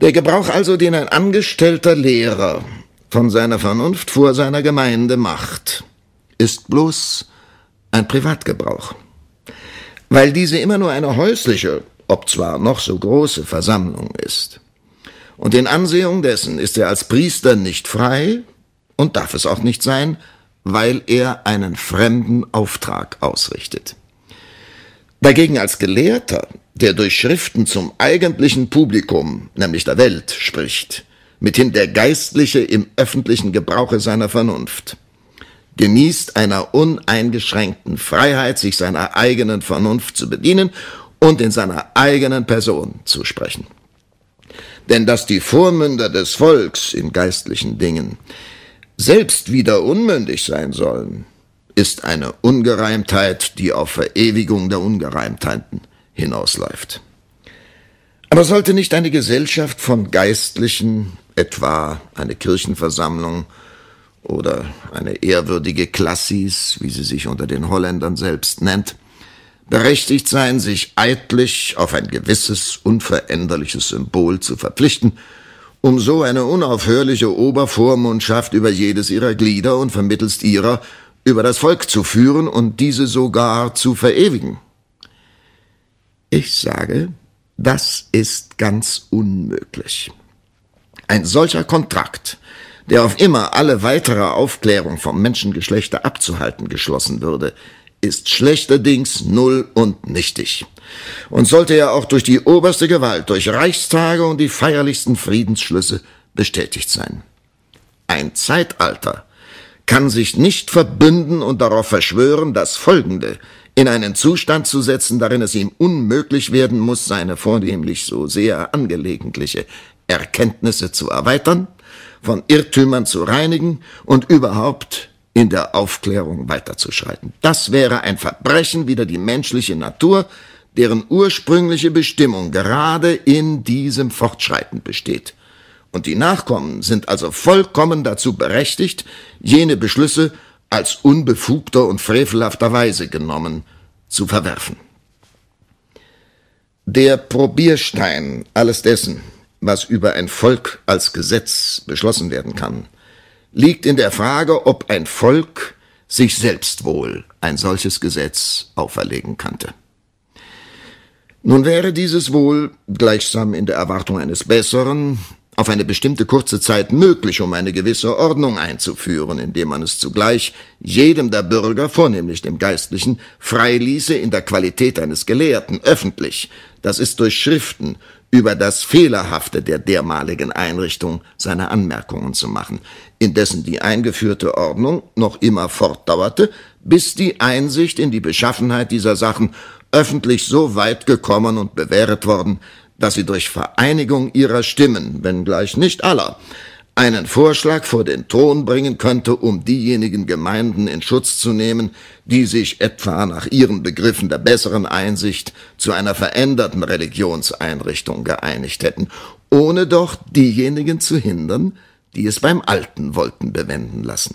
Der Gebrauch also, den ein angestellter Lehrer von seiner Vernunft vor seiner Gemeinde macht, ist bloß ein Privatgebrauch. Weil diese immer nur eine häusliche, ob zwar noch so große Versammlung ist. Und in Ansehung dessen ist er als Priester nicht frei und darf es auch nicht sein, weil er einen fremden Auftrag ausrichtet. Dagegen als Gelehrter, der durch Schriften zum eigentlichen Publikum, nämlich der Welt, spricht, mithin der Geistliche im öffentlichen Gebrauche seiner Vernunft, genießt einer uneingeschränkten Freiheit, sich seiner eigenen Vernunft zu bedienen und in seiner eigenen Person zu sprechen. Denn dass die Vormünder des Volks in geistlichen Dingen selbst wieder unmündig sein sollen, ist eine Ungereimtheit, die auf Verewigung der Ungereimtheiten hinausläuft. Aber sollte nicht eine Gesellschaft von Geistlichen, etwa eine Kirchenversammlung oder eine ehrwürdige Klassis, wie sie sich unter den Holländern selbst nennt, berechtigt sein, sich eidlich auf ein gewisses, unveränderliches Symbol zu verpflichten, um so eine unaufhörliche Obervormundschaft über jedes ihrer Glieder und vermittelst ihrer über das Volk zu führen und diese sogar zu verewigen. Ich sage, das ist ganz unmöglich. Ein solcher Kontrakt, der auf immer alle weitere Aufklärung vom Menschengeschlechter abzuhalten geschlossen würde, ist schlechterdings null und nichtig und sollte ja auch durch die oberste Gewalt, durch Reichstage und die feierlichsten Friedensschlüsse bestätigt sein. Ein Zeitalter kann sich nicht verbünden und darauf verschwören, das Folgende in einen Zustand zu setzen, darin es ihm unmöglich werden muss, seine vornehmlich so sehr angelegentliche Erkenntnisse zu erweitern, von Irrtümern zu reinigen und überhaupt in der Aufklärung weiterzuschreiten. Das wäre ein Verbrechen wider die menschliche Natur, deren ursprüngliche Bestimmung gerade in diesem Fortschreiten besteht und die Nachkommen sind also vollkommen dazu berechtigt, jene Beschlüsse als unbefugter und frevelhafter Weise genommen zu verwerfen. Der Probierstein alles dessen, was über ein Volk als Gesetz beschlossen werden kann, liegt in der Frage, ob ein Volk sich selbst wohl ein solches Gesetz auferlegen könnte. Nun wäre dieses wohl, gleichsam in der Erwartung eines Besseren, auf eine bestimmte kurze Zeit möglich, um eine gewisse Ordnung einzuführen, indem man es zugleich jedem der Bürger, vornehmlich dem Geistlichen, freiließe in der Qualität eines Gelehrten, öffentlich, das ist durch Schriften, über das Fehlerhafte der dermaligen Einrichtung seine Anmerkungen zu machen, indessen die eingeführte Ordnung noch immer fortdauerte, bis die Einsicht in die Beschaffenheit dieser Sachen öffentlich so weit gekommen und bewährt worden, dass sie durch Vereinigung ihrer Stimmen, wenngleich nicht aller, einen Vorschlag vor den Thron bringen könnte, um diejenigen Gemeinden in Schutz zu nehmen, die sich etwa nach ihren Begriffen der besseren Einsicht zu einer veränderten Religionseinrichtung geeinigt hätten, ohne doch diejenigen zu hindern, die es beim Alten wollten bewenden lassen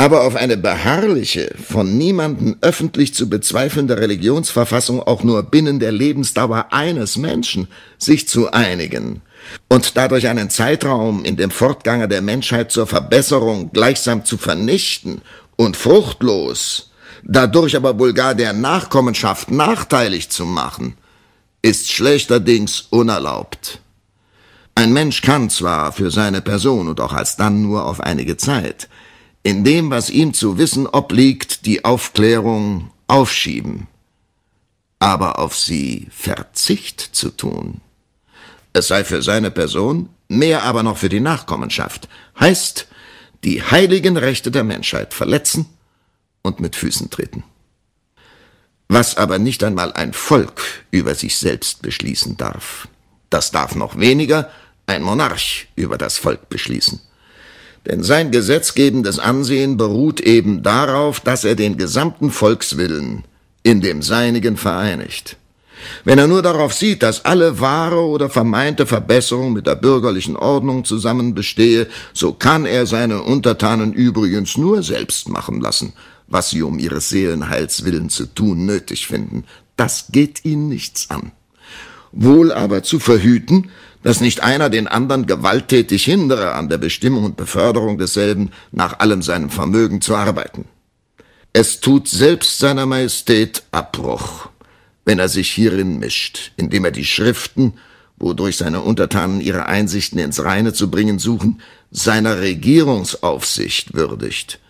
aber auf eine beharrliche, von niemanden öffentlich zu bezweifelnde Religionsverfassung auch nur binnen der Lebensdauer eines Menschen sich zu einigen und dadurch einen Zeitraum in dem Fortgange der Menschheit zur Verbesserung gleichsam zu vernichten und fruchtlos, dadurch aber wohl gar der Nachkommenschaft nachteilig zu machen, ist schlechterdings unerlaubt. Ein Mensch kann zwar für seine Person und auch als dann nur auf einige Zeit in dem, was ihm zu wissen obliegt, die Aufklärung aufschieben, aber auf sie Verzicht zu tun. Es sei für seine Person, mehr aber noch für die Nachkommenschaft, heißt, die heiligen Rechte der Menschheit verletzen und mit Füßen treten. Was aber nicht einmal ein Volk über sich selbst beschließen darf, das darf noch weniger ein Monarch über das Volk beschließen. Denn sein gesetzgebendes Ansehen beruht eben darauf, dass er den gesamten Volkswillen in dem seinigen vereinigt. Wenn er nur darauf sieht, dass alle wahre oder vermeinte Verbesserung mit der bürgerlichen Ordnung zusammen bestehe, so kann er seine Untertanen übrigens nur selbst machen lassen, was sie um ihres Seelenheils willen zu tun nötig finden. Das geht ihn nichts an. Wohl aber zu verhüten, dass nicht einer den anderen gewalttätig hindere, an der Bestimmung und Beförderung desselben nach allem seinem Vermögen zu arbeiten. Es tut selbst seiner Majestät Abbruch, wenn er sich hierin mischt, indem er die Schriften, wodurch seine Untertanen ihre Einsichten ins Reine zu bringen suchen, seiner Regierungsaufsicht würdigt.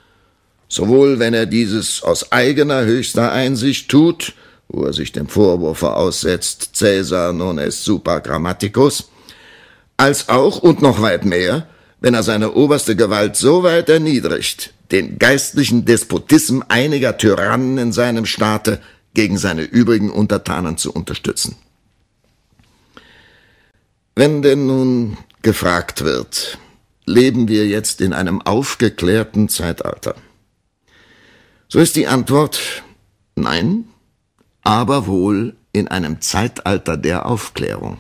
Sowohl wenn er dieses aus eigener höchster Einsicht tut, wo er sich dem Vorwurf aussetzt, Caesar non est super grammaticus, als auch und noch weit mehr, wenn er seine oberste Gewalt so weit erniedrigt, den geistlichen Despotism einiger Tyrannen in seinem Staate gegen seine übrigen Untertanen zu unterstützen. Wenn denn nun gefragt wird, leben wir jetzt in einem aufgeklärten Zeitalter? So ist die Antwort nein, aber wohl in einem Zeitalter der Aufklärung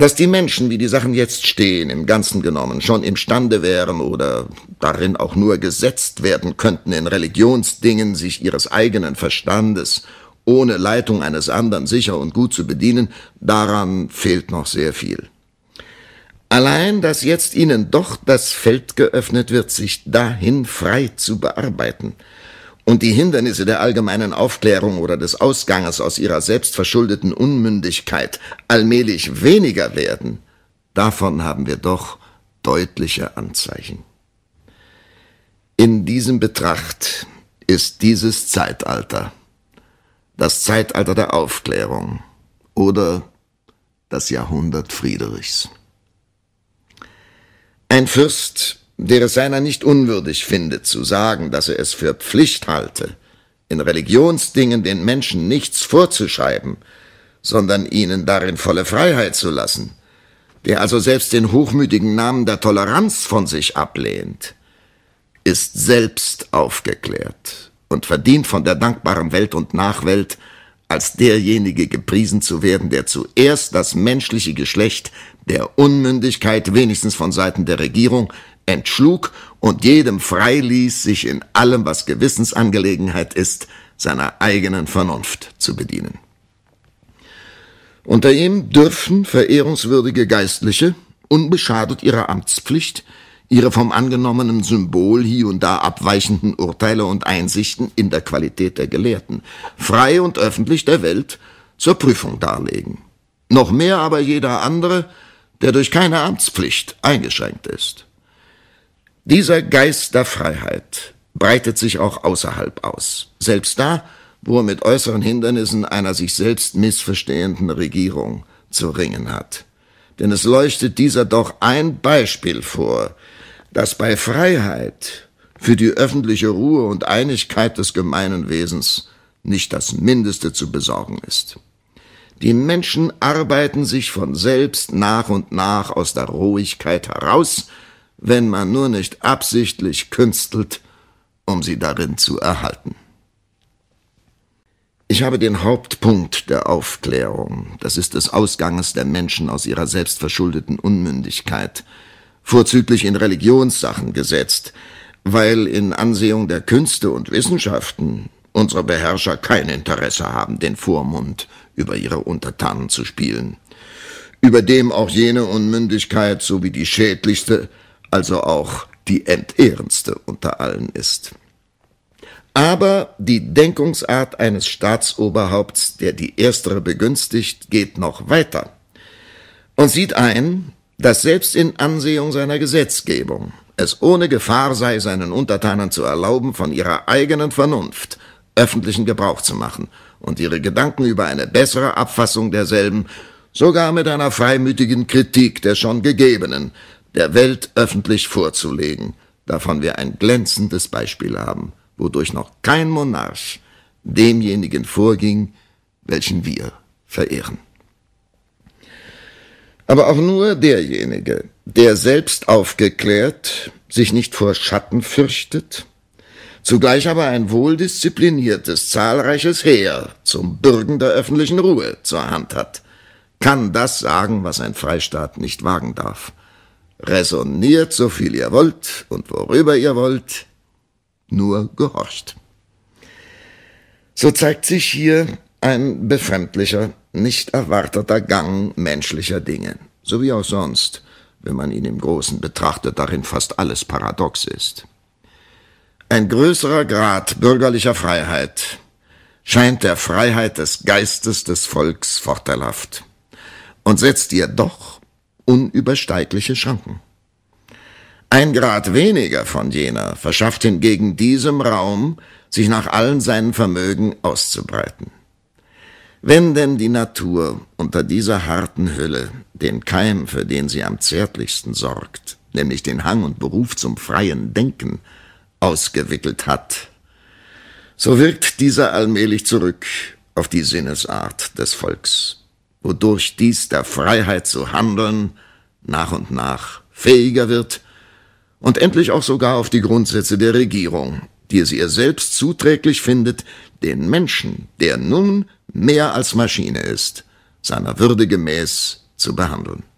dass die Menschen, wie die Sachen jetzt stehen, im Ganzen genommen schon imstande wären oder darin auch nur gesetzt werden könnten, in Religionsdingen sich ihres eigenen Verstandes ohne Leitung eines anderen sicher und gut zu bedienen, daran fehlt noch sehr viel. Allein, dass jetzt ihnen doch das Feld geöffnet wird, sich dahin frei zu bearbeiten – und die Hindernisse der allgemeinen Aufklärung oder des Ausganges aus ihrer selbstverschuldeten Unmündigkeit allmählich weniger werden, davon haben wir doch deutliche Anzeichen. In diesem Betracht ist dieses Zeitalter das Zeitalter der Aufklärung oder das Jahrhundert Friedrichs. Ein Fürst der es seiner nicht unwürdig findet, zu sagen, dass er es für Pflicht halte, in Religionsdingen den Menschen nichts vorzuschreiben, sondern ihnen darin volle Freiheit zu lassen, der also selbst den hochmütigen Namen der Toleranz von sich ablehnt, ist selbst aufgeklärt und verdient von der dankbaren Welt und Nachwelt als derjenige gepriesen zu werden, der zuerst das menschliche Geschlecht der Unmündigkeit wenigstens von Seiten der Regierung entschlug und jedem freiließ, sich in allem, was Gewissensangelegenheit ist, seiner eigenen Vernunft zu bedienen. Unter ihm dürfen verehrungswürdige Geistliche, unbeschadet ihrer Amtspflicht, ihre vom angenommenen Symbol hier und da abweichenden Urteile und Einsichten in der Qualität der Gelehrten, frei und öffentlich der Welt zur Prüfung darlegen. Noch mehr aber jeder andere, der durch keine Amtspflicht eingeschränkt ist. Dieser Geist der Freiheit breitet sich auch außerhalb aus, selbst da, wo er mit äußeren Hindernissen einer sich selbst missverstehenden Regierung zu ringen hat. Denn es leuchtet dieser doch ein Beispiel vor, dass bei Freiheit für die öffentliche Ruhe und Einigkeit des gemeinen Wesens nicht das Mindeste zu besorgen ist. Die Menschen arbeiten sich von selbst nach und nach aus der Ruhigkeit heraus, wenn man nur nicht absichtlich künstelt, um sie darin zu erhalten. Ich habe den Hauptpunkt der Aufklärung, das ist des Ausganges der Menschen aus ihrer selbstverschuldeten Unmündigkeit, vorzüglich in Religionssachen gesetzt, weil in Ansehung der Künste und Wissenschaften unsere Beherrscher kein Interesse haben, den Vormund über ihre Untertanen zu spielen, über dem auch jene Unmündigkeit sowie die schädlichste, also auch die entehrendste unter allen ist. Aber die Denkungsart eines Staatsoberhaupts, der die erstere begünstigt, geht noch weiter und sieht ein, dass selbst in Ansehung seiner Gesetzgebung es ohne Gefahr sei, seinen Untertanen zu erlauben, von ihrer eigenen Vernunft öffentlichen Gebrauch zu machen und ihre Gedanken über eine bessere Abfassung derselben, sogar mit einer freimütigen Kritik der schon Gegebenen, der Welt öffentlich vorzulegen, davon wir ein glänzendes Beispiel haben, wodurch noch kein Monarch demjenigen vorging, welchen wir verehren aber auch nur derjenige, der selbst aufgeklärt, sich nicht vor Schatten fürchtet, zugleich aber ein wohldiszipliniertes, zahlreiches Heer zum Bürgen der öffentlichen Ruhe zur Hand hat, kann das sagen, was ein Freistaat nicht wagen darf. Resoniert so viel ihr wollt und worüber ihr wollt, nur gehorcht. So zeigt sich hier ein befremdlicher, nicht erwarteter Gang menschlicher Dinge, so wie auch sonst, wenn man ihn im Großen betrachtet, darin fast alles paradox ist. Ein größerer Grad bürgerlicher Freiheit scheint der Freiheit des Geistes des Volks vorteilhaft und setzt ihr doch unübersteigliche Schranken. Ein Grad weniger von jener verschafft hingegen diesem Raum, sich nach allen seinen Vermögen auszubreiten. Wenn denn die Natur unter dieser harten Hülle den Keim, für den sie am zärtlichsten sorgt, nämlich den Hang und Beruf zum freien Denken, ausgewickelt hat, so wirkt dieser allmählich zurück auf die Sinnesart des Volks, wodurch dies der Freiheit zu handeln nach und nach fähiger wird und endlich auch sogar auf die Grundsätze der Regierung die es ihr selbst zuträglich findet, den Menschen, der nun mehr als Maschine ist, seiner Würde gemäß zu behandeln.